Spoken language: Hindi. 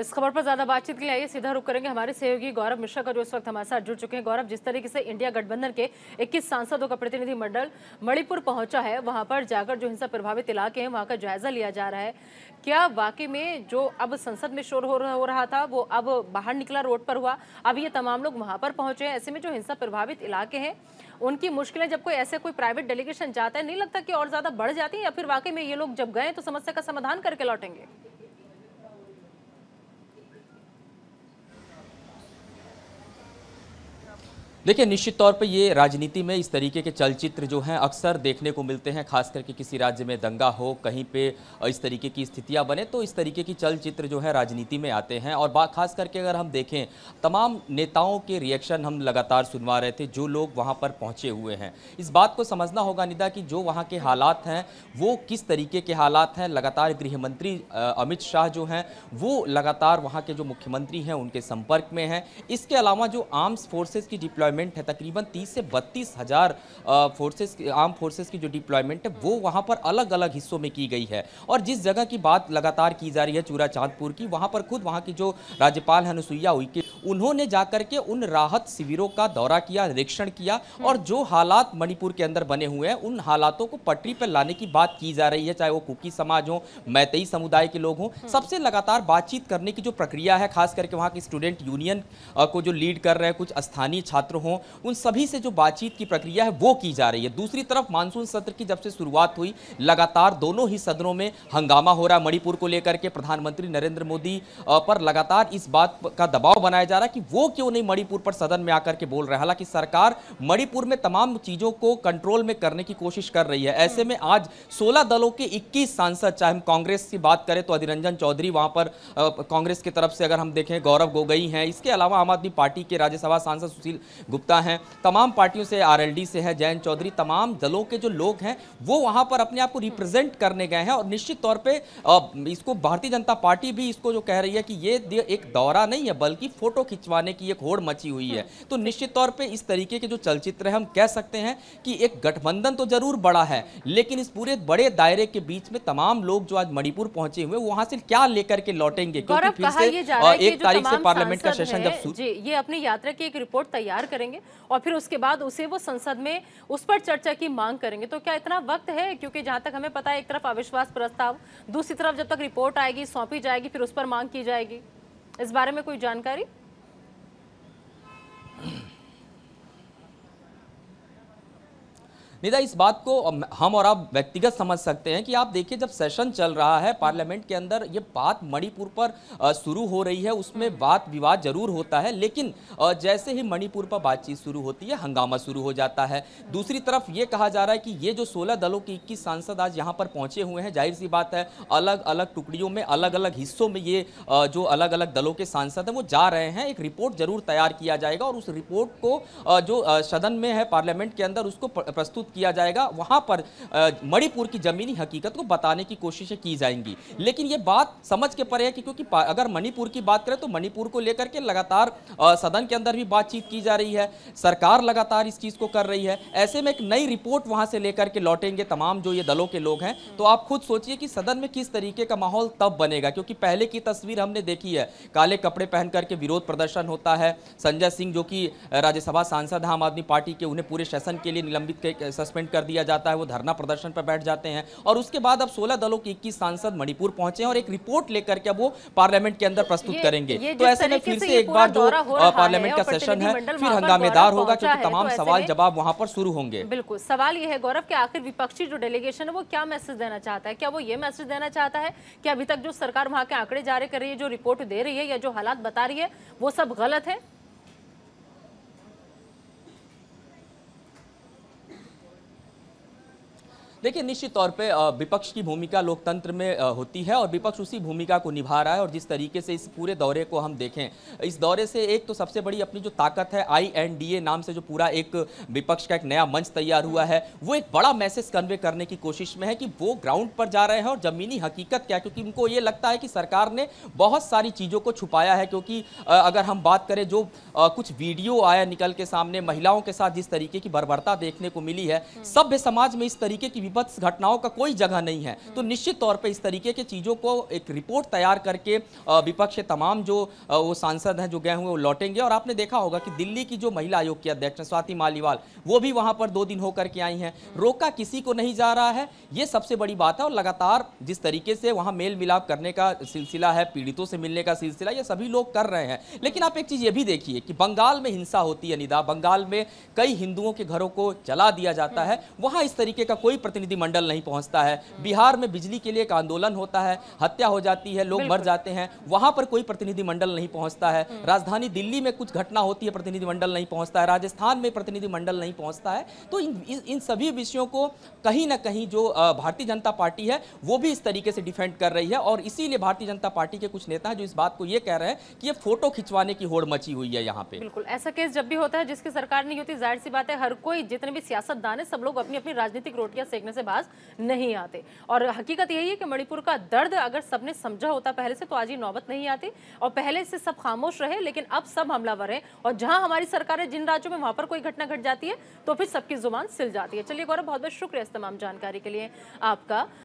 इस खबर पर ज्यादा बातचीत के लिए आइए सीधा रुक करेंगे हमारे सहयोगी गौरव मिश्रा का जो इस वक्त हमारे साथ जुड़ चुके हैं गौरव जिस तरीके से इंडिया गठबंधन के 21 सांसदों का प्रतिनिधिमंडल मणिपुर पहुंचा है वहां पर जाकर जो हिंसा प्रभावित इलाके हैं वहां का जायजा लिया जा रहा है क्या वाकई में जो अब संसद में शोर हो रहा था वो अब बाहर निकला रोड पर हुआ अब ये तमाम लोग वहां पर पहुंचे हैं ऐसे में जो हिंसा प्रभावित इलाके हैं उनकी मुश्किलें जब कोई ऐसे कोई प्राइवेट डेलीगेशन जाता है नहीं लगता कि और ज्यादा बढ़ जाती है या फिर वाकई में ये लोग जब गए तो समस्या का समाधान करके लौटेंगे देखिए निश्चित तौर पर ये राजनीति में इस तरीके के चलचित्र जो हैं अक्सर देखने को मिलते हैं खास करके किसी राज्य में दंगा हो कहीं पे इस तरीके की स्थितियां बने तो इस तरीके की चलचित्र जो है राजनीति में आते हैं और खास करके अगर हम देखें तमाम नेताओं के रिएक्शन हम लगातार सुनवा रहे थे जो लोग वहाँ पर पहुँचे हुए हैं इस बात को समझना होगा निदा कि जो वहाँ के हालात हैं वो किस तरीके के हालात हैं लगातार गृह मंत्री अमित शाह जो हैं वो लगातार वहाँ के जो मुख्यमंत्री हैं उनके संपर्क में हैं इसके अलावा जो आर्म्स फोर्सेज की डिप्लॉयमेंट डिप्लॉयमेंट है तकरीबन तीस से बत्तीस हज़ार फोर्सेस आर्म फोर्सेस की जो डिप्लॉयमेंट है वो वहाँ पर अलग अलग हिस्सों में की गई है और जिस जगह की बात लगातार की जा रही है चूरा चांदपुर की वहाँ पर खुद वहाँ की जो राज्यपाल है अनुसुईया उइके उन्होंने जाकर के उन राहत शिविरों का दौरा किया निरीक्षण किया और जो हालात मणिपुर के अंदर बने हुए हैं उन हालातों को पटरी पर लाने की बात की जा रही है चाहे वो कुकी समाज हो मैतई समुदाय के लोग हों हम्म। सबसे लगातार बातचीत करने की जो प्रक्रिया है खास करके वहाँ की स्टूडेंट यूनियन को जो लीड कर रहे हैं कुछ स्थानीय छात्र हों उन सभी से जो बातचीत की प्रक्रिया है वो की जा रही है दूसरी तरफ मानसून सत्र की जब से शुरुआत हुई लगातार दोनों ही सदनों में हंगामा हो रहा है मणिपुर को लेकर के प्रधानमंत्री नरेंद्र मोदी पर लगातार इस बात का दबाव बनाया जा रहा है कि वो क्यों नहीं मणिपुर पर सदन में आकर के बोल रहे हालांकि सरकार मणिपुर में तमाम चीज़ों को कंट्रोल में करने की कोशिश कर रही है ऐसे में आज सोलह दलों के इक्कीस सांसद चाहे हम कांग्रेस की बात करें तो अधिरंजन चौधरी वहां पर कांग्रेस की तरफ से अगर हम देखें गौरव गोगई हैं इसके अलावा आम आदमी पार्टी के राज्यसभा सांसद सुशील गुप्ता हैं तमाम पार्टियों से आरएलडी से है जयंत चौधरी तमाम दलों के जो लोग हैं वो वहाँ पर अपने आप को रिप्रेजेंट करने गए हैं और निश्चित तौर पर इसको भारतीय जनता पार्टी भी इसको जो कह रही है कि ये एक दौरा नहीं है बल्कि फोटो खिंचवाने की एक होड़ मची हुई है तो निश्चित तौर पर इस तरीके के जो चलचित्र है हम कह सकते हैं कि एक गठबंधन तो जरूर बड़ा है लेकिन इस पूरे बड़े दायरे के बीच में तमाम लोग जो आज मणिपुर पहुंचे हुए वहां से क्या लेकर के लौटेंगे क्योंकि फिर से एक तारीख से पार्लियामेंट का सेशन जब ये अपनी यात्रा की एक रिपोर्ट तैयार कर करेंगे और फिर उसके बाद उसे वो संसद में उस पर चर्चा की मांग करेंगे तो क्या इतना वक्त है क्योंकि जहां तक हमें पता है एक तरफ अविश्वास प्रस्ताव दूसरी तरफ जब तक रिपोर्ट आएगी सौंपी जाएगी फिर उस पर मांग की जाएगी इस बारे में कोई जानकारी निदा इस बात को हम और आप व्यक्तिगत समझ सकते हैं कि आप देखिए जब सेशन चल रहा है पार्लियामेंट के अंदर ये बात मणिपुर पर शुरू हो रही है उसमें हम्म। वाद विवाद जरूर होता है लेकिन जैसे ही मणिपुर पर बातचीत शुरू होती है हंगामा शुरू हो जाता है हम्म। दूसरी तरफ ये कहा जा रहा है कि ये जो सोलह दलों के इक्कीस सांसद आज यहाँ पर पहुँचे हुए हैं जाहिर सी बात है अलग अलग टुकड़ियों में अलग अलग हिस्सों में ये जो अलग अलग दलों के सांसद हैं वो जा रहे हैं एक रिपोर्ट जरूर तैयार किया जाएगा और उस रिपोर्ट को जो सदन में है पार्लियामेंट के अंदर उसको प्रस्तुत किया जाएगा वहाँ पर मणिपुर की ज़मीनी हकीकत को बताने की कोशिशें की जाएंगी लेकिन ये बात समझ के परे है कि क्योंकि अगर मणिपुर की बात करें तो मणिपुर को लेकर के लगातार सदन के अंदर भी बातचीत की जा रही है सरकार लगातार इस चीज़ को कर रही है ऐसे में एक नई रिपोर्ट वहाँ से लेकर के लौटेंगे तमाम जो ये दलों के लोग हैं तो आप खुद सोचिए कि सदन में किस तरीके का माहौल तब बनेगा क्योंकि पहले की तस्वीर हमने देखी है काले कपड़े पहन करके विरोध प्रदर्शन होता है संजय सिंह जो कि राज्यसभा सांसद आम आदमी पार्टी के उन्हें पूरे सेशन के लिए निलंबित सस्पेंड कर दिया जाता है वो धरना प्रदर्शन पर बैठ जाते हैं और उसके बाद अब सोलह दलों के इक्कीस सांसद मणिपुर पहुंचे और एक रिपोर्ट लेकर के अब वो पार्लियामेंट के अंदर प्रस्तुत करेंगे तो ऐसे में फिर से एक बार जो पार्लियामेंट का सेशन है फिर हंगामेदार होगा क्योंकि तमाम तो सवाल जवाब वहां पर शुरू होंगे बिल्कुल सवाल ये है गौरव की आखिर विपक्षी जो डेलीगेशन है वो क्या मैसेज देना चाहता है क्या वो ये मैसेज देना चाहता है कि अभी तक जो सरकार वहां के आंकड़े जारी कर रही है जो रिपोर्ट दे रही है या जो हालात बता रही है वो सब गलत है देखिए निश्चित तौर पे विपक्ष की भूमिका लोकतंत्र में होती है और विपक्ष उसी भूमिका को निभा रहा है और जिस तरीके से इस पूरे दौरे को हम देखें इस दौरे से एक तो सबसे बड़ी अपनी जो ताकत है आई एन डी ए नाम से जो पूरा एक विपक्ष का एक नया मंच तैयार हुआ है वो एक बड़ा मैसेज कन्वे करने की कोशिश में है कि वो ग्राउंड पर जा रहे हैं और ज़मीनी हकीकत क्या क्योंकि उनको ये लगता है कि सरकार ने बहुत सारी चीज़ों को छुपाया है क्योंकि अगर हम बात करें जो कुछ वीडियो आया निकल के सामने महिलाओं के साथ जिस तरीके की बर्बरता देखने को मिली है हम्म। सभ्य समाज में इस तरीके की विभत्स घटनाओं का कोई जगह नहीं है तो निश्चित तौर पर इस तरीके की चीज़ों को एक रिपोर्ट तैयार करके विपक्ष के तमाम जो वो सांसद हैं जो गए हुए वो लौटेंगे और आपने देखा होगा कि दिल्ली की जो महिला आयोग की अध्यक्ष स्वाति मालीवाल वो भी वहाँ पर दो दिन होकर के आई हैं रोका किसी को नहीं जा रहा है ये सबसे बड़ी बात है और लगातार जिस तरीके से वहाँ मेल मिलाप करने का सिलसिला है पीड़ितों से मिलने का सिलसिला ये सभी लोग कर रहे हैं लेकिन आप एक चीज़ ये भी देखिए कि बंगाल में हिंसा होती है निदा बंगाल में कई हिंदुओं के घरों को चला दिया जाता है वहाँ इस तरीके का कोई प्रति प्रतिनिधिमंडल नहीं पहुंचता है बिहार में बिजली के लिए एक आंदोलन होता है हत्या हो जाती है लोग मर जाते हैं वहां पर कोई प्रतिनिधिमंडल नहीं पहुंचता है हम्म। राजधानी दिल्ली में कुछ घटना होती है प्रतिनिधिमंडल नहीं पहुंचता है राजस्थान में प्रतिनिधिमंडल नहीं पहुंचता है तो इन इन सभी विषयों को कहीं ना कहीं जो भारतीय जनता पार्टी है वो भी इस तरीके से डिफेंड कर रही है और इसीलिए भारतीय जनता पार्टी के कुछ नेता है जो इस बात को ये कह रहे हैं कि ये फोटो खिंचवाने की होड़ मची हुई है यहाँ पे बिल्कुल ऐसा केस जब भी होता है जिसकी सरकार नहीं होती जाहिर सी बात है हर कोई जितने भी सियासतदान है सब लोग अपनी अपनी राजनीतिक रोटियां सेकने इसमें से बाज नहीं आते और हकीकत यही है कि मणिपुर का दर्द अगर सबने समझा होता पहले से तो आज ये नौबत नहीं आती और पहले से सब खामोश रहे लेकिन अब सब हमलावर हैं और जहाँ हमारी सरकारें जिन राज्यों में वहाँ पर कोई घटना घट जाती है तो फिर सबकी जुबान सिल जाती है चलिए गौरव बहुत बहुत शुक्रिया इस तमाम जानकारी के लिए आपका